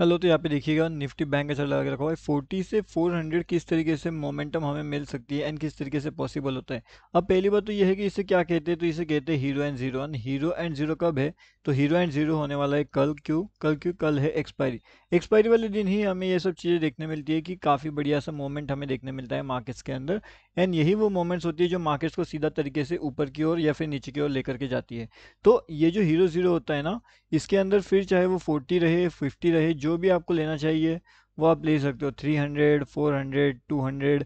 hello तो यहाँ पे देखिएगा निफ्टी बैंक ऐसा लगा के रखा हुआ है फोर्टी से फोर हंड्रेड किस तरीके से मोमेंटम हमें मिल सकती है एंड किस तरीके से पॉसिबल होता है अब पहली बात तो यह है कि इसे क्या कहते हैं तो इसे कहते हैं hero and zero and hero and zero कब है तो हीरो एंड जीरो होने वाला है कल क्यों कल क्यों कल है एक्सपायरी एक्सपायरी वाले दिन ही हमें यह सब चीज़ें देखने मिलती है कि काफ़ी बढ़िया सा मोमेंट हमें देखने मिलता है मार्केट्स के अंदर एंड यही वो मोमेंट्स होती है जो मार्केट्स को सीधा तरीके से ऊपर की ओर या फिर नीचे की ओर लेकर के जाती है तो ये जो हीरो जीरो होता है ना इसके अंदर फिर चाहे वो फोर्टी रहे फिफ्टी रहे जो जो भी आपको लेना चाहिए वो आप ले सकते हो 300, 400, 200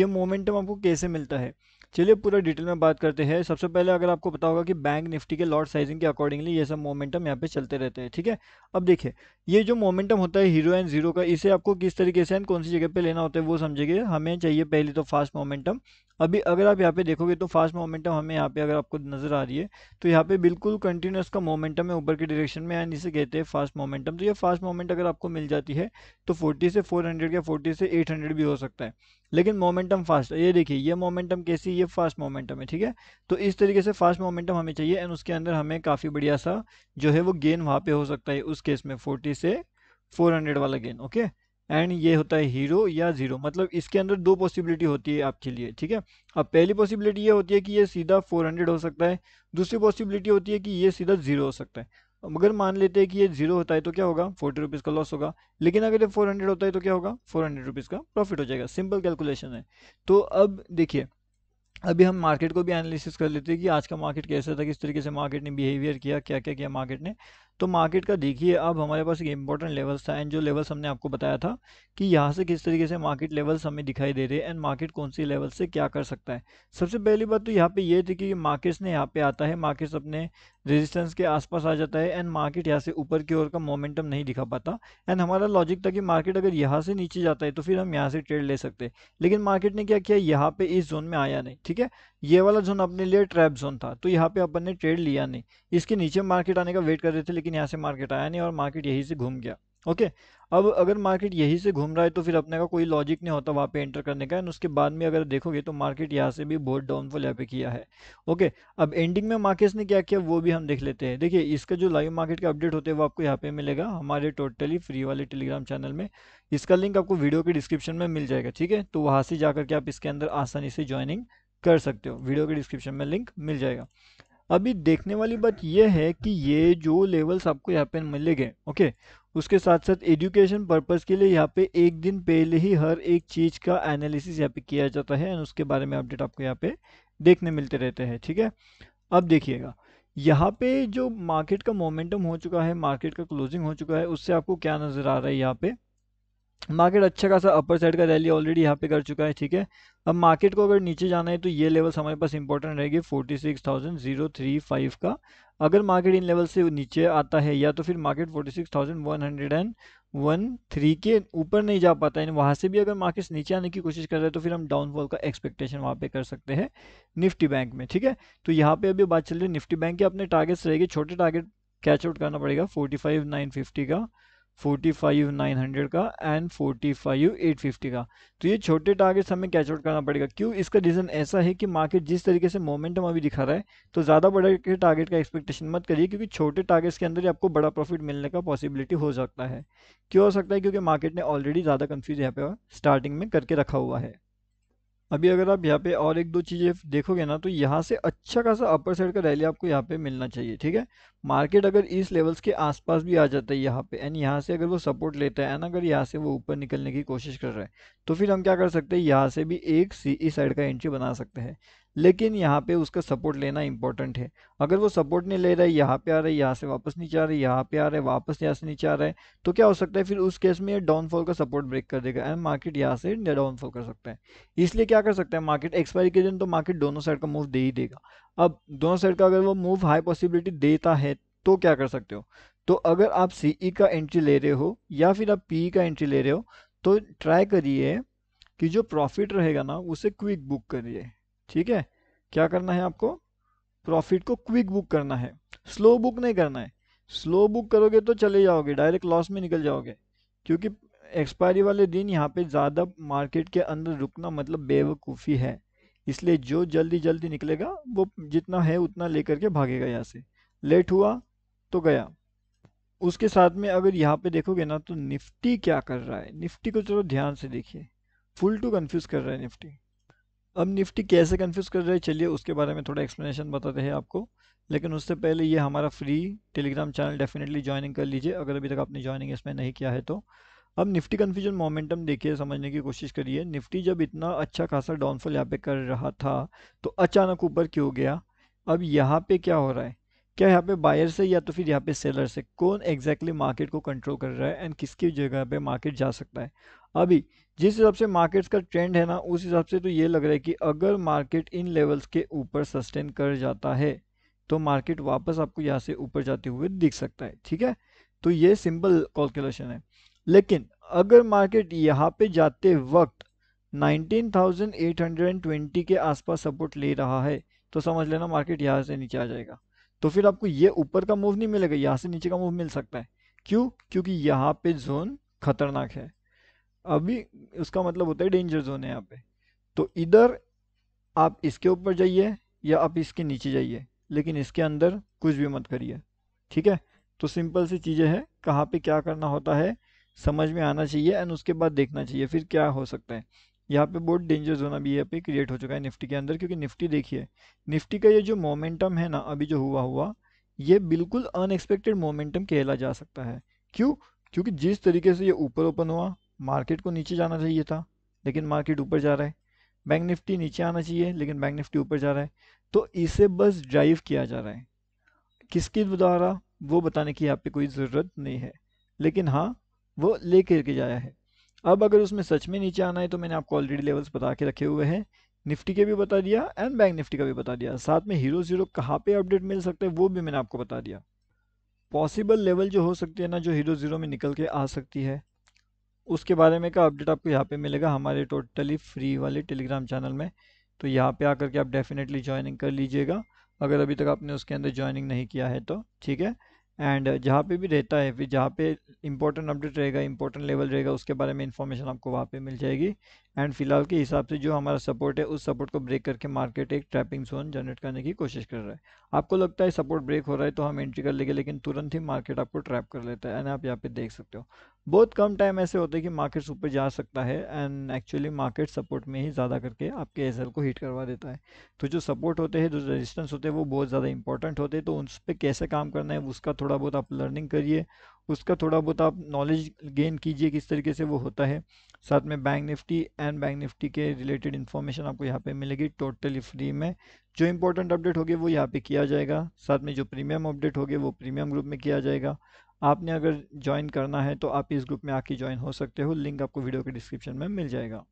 ये मोमेंटम आपको कैसे मिलता है चलिए पूरा डिटेल में बात करते हैं सबसे पहले अगर आपको पता होगा कि बैंक निफ्टी के लॉट साइजिंग के अकॉर्डिंगली ये सब मोमेंटम यहाँ पे चलते रहते हैं ठीक है अब देखिए ये जो मोमेंटम होता है हीरो एंड जीरो का इसे आपको किस तरीके से कौन सी जगह पे लेना होता है वो समझेंगे हमें चाहिए पहली तो फास्ट मोमेंटम अभी अगर आप यहाँ पे देखोगे तो फास्ट मोमेंटम हमें यहाँ पे अगर आपको नजर आ रही है तो यहाँ पे बिल्कुल कंटिन्यूस का मोमेंटम है ऊपर के डायरेक्शन में एंड इसे कहते हैं फास्ट मोमेंटम तो ये फास्ट मोमेंट अगर आपको मिल जाती है तो 40 से 400 या 40 से 800 भी हो सकता है लेकिन मोमेंटम फास्ट है ये देखिए ये मोमेंटम कैसी ये फास्ट मोमेंटम है ठीक है तो इस तरीके से फास्ट मोमेंटम हमें चाहिए एंड उसके अंदर हमें काफ़ी बढ़िया सा जो है वो गेन वहाँ पे हो सकता है उस केस में फोर्टी से फोर हंड्रेड वाला गेन ओके एंड ये होता है हीरो या ज़ीरो मतलब इसके अंदर दो पॉसिबिलिटी होती है आपके लिए ठीक है अब पहली पॉसिबिलिटी ये होती है कि ये सीधा फोर हंड्रेड हो सकता है दूसरी पॉसिबिलिटी होती है कि ये सीधा ज़ीरो हो सकता है अगर मान लेते हैं कि ये जीरो होता है तो क्या होगा फोर्टी रुपीज़ का लॉस होगा लेकिन अगर ये फोर हंड्रेड होता है तो क्या होगा फोर हंड्रेड रुपीज़ का प्रॉफिट हो जाएगा सिंपल कैलकुलेशन है तो अब देखिए अभी हम मार्केट को भी एनालिसिस कर लेते हैं कि आज का मार्केट कैसा था किस तरीके से मार्केट ने बिहेवियर किया क्या क्या किया मार्केट ने तो मार्केट का देखिए अब हमारे पास एक इंपॉर्टेंट लेवल्स था एंड जो लेवल्स हमने आपको बताया था कि यहाँ से किस तरीके से मार्केट लेवल्स हमें दिखाई दे रहे हैं एंड मार्केट कौन सी लेवल से क्या कर सकता है सबसे पहली बात तो यहाँ पे ये थी कि मार्केट्स ने यहाँ पे आता है मार्केट्स अपने रेजिस्टेंस के आसपास आ जाता है एंड मार्केट यहाँ से ऊपर की ओर का मोमेंटम नहीं दिखा पाता एंड हमारा लॉजिक था कि मार्केट अगर यहाँ से नीचे जाता है तो फिर हम यहाँ से ट्रेड ले सकते हैं लेकिन मार्केट ने क्या किया यहाँ पे इस जोन में आया नहीं ठीक है ये वाला जोन अपने लिए ट्रैप जोन था तो यहाँ पे अपन ने ट्रेड लिया नहीं इसके नीचे मार्केट आने का वेट कर रहे थे लेकिन लेकिन यहाँ से मार्केट आया नहीं और मार्केट यहीं से घूम गया ओके अब अगर मार्केट यहीं से घूम रहा है तो फिर अपने का कोई लॉजिक नहीं होता वहाँ पे एंटर करने का एंड उसके बाद में अगर देखोगे तो मार्केट यहाँ से भी बहुत डाउनफॉल यहाँ पे किया है ओके अब एंडिंग में मार्केट्स ने क्या किया वो भी हम देख लेते हैं देखिए इसका जो लाइव मार्केट का अपडेट होते हैं वो आपको यहाँ पे मिलेगा हमारे टोटली फ्री वाले टेलीग्राम चैनल में इसका लिंक आपको वीडियो के डिस्क्रिप्शन में मिल जाएगा ठीक है तो वहाँ से जाकर के आप इसके अंदर आसानी से ज्वाइनिंग कर सकते हो वीडियो के डिस्क्रिप्शन में लिंक मिल जाएगा अभी देखने वाली बात यह है कि ये जो लेवल्स आपको यहाँ पे मिले गए ओके उसके साथ साथ एजुकेशन पर्पज़ के लिए यहाँ पे एक दिन पहले ही हर एक चीज़ का एनालिसिस यहाँ पे किया जाता है एंड उसके बारे में अपडेट आपको यहाँ पे देखने मिलते रहते हैं ठीक है अब देखिएगा यहाँ पे जो मार्केट का मोमेंटम हो चुका है मार्केट का क्लोजिंग हो चुका है उससे आपको क्या नज़र आ रहा है यहाँ पे मार्केट अच्छा खासा अपर साइड का रैली ऑलरेडी यहाँ पे कर चुका है ठीक है अब मार्केट को अगर नीचे जाना है तो ये लेवल्स हमारे पास इंपॉर्टेंट रहेगी forty six thousand zero three five का अगर मार्केट इन लेवल से नीचे आता है या तो फिर market forty six thousand one hundred and one three के ऊपर नहीं जा पाता है वहाँ से भी अगर मार्केट्स नीचे आने की कोशिश कर रहे हैं तो फिर हम डाउनफॉल का एक्सपेक्टेशन वहाँ पे कर सकते हैं निफ्टी बैंक में ठीक है तो यहाँ पे अभी बात चल रही है निफ्टी बैंक के अपने टारगेट्स रहेगी छोटे टारगेट कैच आउट करना पड़ेगा फोर्टी फाइव नाइन फिफ्टी का फोर्टी फाइव नाइन हंड्रेड का and forty five eight fifty का तो ये छोटे टारगेट्स हमें कैच आउट करना पड़ेगा क्यों इसका रीज़न ऐसा है कि मार्केट जिस तरीके से मोमेंटम अभी दिखा रहा है तो ज़्यादा बड़े के टारगेट का एक्सपेक्टेशन मत करिए क्योंकि छोटे टारगेट्स के अंदर ही आपको बड़ा प्रॉफिट मिलने का पॉसिबिलिटी हो सकता है क्यों हो सकता है क्योंकि मार्केट ने ऑलरेडी ज़्यादा कन्फ्यूज यहाँ पर स्टार्टिंग में करके रखा हुआ है अभी अगर आप यहाँ पे और एक दो चीज़ें देखोगे ना तो यहाँ से अच्छा खासा अपर साइड का रैली आपको यहाँ पे मिलना चाहिए ठीक है मार्केट अगर इस लेवल्स के आसपास भी आ जाता है यहाँ पे एंड यहाँ से अगर वो सपोर्ट लेता है एंड अगर यहाँ से वो ऊपर निकलने की कोशिश कर रहा है तो फिर हम क्या कर सकते हैं यहाँ से भी एक सी साइड e का एंट्री बना सकते हैं लेकिन यहाँ पे उसका सपोर्ट लेना इंपॉर्टेंट है अगर वो सपोर्ट नहीं ले रहा है यहाँ पे आ रहा है यहाँ से वापस नीचे आ रहा है यहाँ पे आ रहा है वापस यहाँ से नीचे आ रहा है तो क्या हो सकता है फिर उस केस में ये डाउनफॉल का सपोर्ट ब्रेक कर देगा एंड मार्केट यहाँ से डाउनफॉल कर सकता है इसलिए क्या कर सकता है मार्केट एक्सपायरी के दिन तो मार्केट दोनों साइड का मूव दे ही देगा अब दोनों साइड का अगर वो मूव हाई पॉसिबिलिटी देता है तो क्या कर सकते हो तो अगर आप सी e का एंट्री ले रहे हो या फिर आप पी e का एंट्री ले रहे हो तो ट्राई करिए कि जो प्रॉफिट रहेगा ना उसे क्विक बुक करिए ठीक है क्या करना है आपको प्रॉफिट को क्विक बुक करना है स्लो बुक नहीं करना है स्लो बुक करोगे तो चले जाओगे डायरेक्ट लॉस में निकल जाओगे क्योंकि एक्सपायरी वाले दिन यहाँ पे ज़्यादा मार्केट के अंदर रुकना मतलब बेवकूफ़ी है इसलिए जो जल्दी जल्दी निकलेगा वो जितना है उतना लेकर के भागेगा यहाँ से लेट हुआ तो गया उसके साथ में अगर यहाँ पे देखोगे ना तो निफ्टी क्या कर रहा है निफ्टी को चलो ध्यान से देखिए फुल टू कन्फ्यूज़ कर रहा है निफ्टी अब निफ्टी कैसे कन्फ्यूज़ कर रहे हैं चलिए उसके बारे में थोड़ा एक्सप्लेनेशन बताते हैं आपको लेकिन उससे पहले ये हमारा free Telegram channel definitely joining कर लीजिए अगर अभी तक आपने ज्वाइनिंग इसमें नहीं किया है तो अब निफ्टी कन्फ्यूजन मोमेंटम देखिए समझने की कोशिश करिए निफ्टी जब इतना अच्छा खासा डाउनफॉल यहाँ पे कर रहा था तो अचानक ऊपर क्यों गया अब यहाँ पे क्या हो रहा है क्या यहाँ पे बायर से या तो फिर यहाँ पे सेलर से कौन एग्जैक्टली exactly मार्केट को कंट्रोल कर रहा है एंड किसकी जगह पे मार्केट जा सकता है अभी जिस हिसाब से मार्केट्स का ट्रेंड है ना उस हिसाब से तो ये लग रहा है कि अगर मार्केट इन लेवल्स के ऊपर सस्टेन कर जाता है तो मार्केट वापस आपको यहाँ से ऊपर जाते हुए दिख सकता है ठीक है तो ये सिंपल कैलकुलेशन है लेकिन अगर मार्केट यहाँ पे जाते वक्त 19,820 के आसपास सपोर्ट ले रहा है तो समझ लेना मार्केट यहाँ से नीचे आ जाएगा तो फिर आपको ये ऊपर का मूव नहीं मिलेगा यहाँ से नीचे का मूव मिल सकता है क्यों क्योंकि यहाँ पे जोन खतरनाक है अभी उसका मतलब होता है डेंजर जोन है यहाँ पे तो इधर आप इसके ऊपर जाइए या आप इसके नीचे जाइए लेकिन इसके अंदर कुछ भी मत करिए ठीक है तो सिंपल सी चीज़ें हैं कहाँ पे क्या करना होता है समझ में आना चाहिए एंड उसके बाद देखना चाहिए फिर क्या हो सकता है यहाँ पे बहुत डेंजर जोन अभी यहाँ पे क्रिएट हो चुका है निफ्टी के अंदर क्योंकि निफ्टी देखिए निफ्टी का ये जो मोमेंटम है ना अभी जो हुआ हुआ ये बिल्कुल अनएक्सपेक्टेड मोमेंटम कहला जा सकता है क्यों क्योंकि जिस तरीके से ये ऊपर ओपन हुआ मार्केट को नीचे जाना चाहिए था लेकिन मार्केट ऊपर जा रहा है बैंक निफ्टी नीचे आना चाहिए लेकिन बैंक निफ्टी ऊपर जा रहा है तो इसे बस ड्राइव किया जा रहा है किसके द्वारा वो बताने की यहाँ पे कोई ज़रूरत नहीं है लेकिन हाँ वो ले करके जाया है अब अगर उसमें सच में नीचे आना है तो मैंने आपको ऑलरेडी लेवल्स बता के रखे हुए हैं निफ्टी के भी बता दिया एंड बैंक निफ्टी का भी बता दिया साथ में हीरो जीरो कहाँ पर अपडेट मिल सकते हैं वो भी मैंने आपको बता दिया पॉसिबल लेवल जो हो सकती है ना जो हीरो जीरो में निकल के आ सकती है उसके बारे में का अपडेट आपको यहाँ पे मिलेगा हमारे टोटली फ्री वाले टेलीग्राम चैनल में तो यहाँ पे आकर के आप डेफिनेटली ज्वाइनिंग कर लीजिएगा अगर अभी तक आपने उसके अंदर ज्वाइनिंग नहीं किया है तो ठीक है एंड जहाँ पे भी रहता है फिर जहाँ पे इंपॉर्टेंट अपडेट रहेगा इंपॉर्टेंट लेवल रहेगा उसके बारे में इंफॉर्मेशन आपको वहाँ पे मिल जाएगी एंड फिलहाल के हिसाब से जो हमारा सपोर्ट है उस सपोर्ट को ब्रेक करके मार्केट एक ट्रैपिंग जोन जनरेट करने की कोशिश कर रहा है आपको लगता है सपोर्ट ब्रेक हो रहा है तो हम एंट्री कर लेंगे लेकिन तुरंत ही मार्केट आपको ट्रैप कर लेता है एंड आप यहाँ पे देख सकते हो बहुत कम टाइम ऐसे होते हैं कि मार्केट्स ऊपर जा सकता है एंड एक्चुअली मार्केट सपोर्ट में ही ज़्यादा करके आपके एस को हीट करवा देता है तो जो सपोर्ट होते हैं जो रजिस्टेंस होते हैं वो बहुत ज़्यादा इंपॉर्टेंट होते हैं तो उस पर कैसे काम करना है उसका थोड़ा बहुत आप लर्निंग करिए उसका थोड़ा बहुत आप नॉलेज गेन कीजिए किस तरीके से वो होता है साथ में bank Nifty and bank Nifty के रिलेटेड इन्फॉर्मेशन आपको यहाँ पे मिलेगी टोटली फ्री में जो इंपॉर्टेंट अपडेट होगी वो यहाँ पे किया जाएगा साथ में जो प्रीमियम अपडेट होगी वो प्रीमियम ग्रुप में किया जाएगा आपने अगर ज्वाइन करना है तो आप इस ग्रुप में आके ज्वाइन हो सकते हो लिंक आपको वीडियो के डिस्क्रिप्शन में मिल जाएगा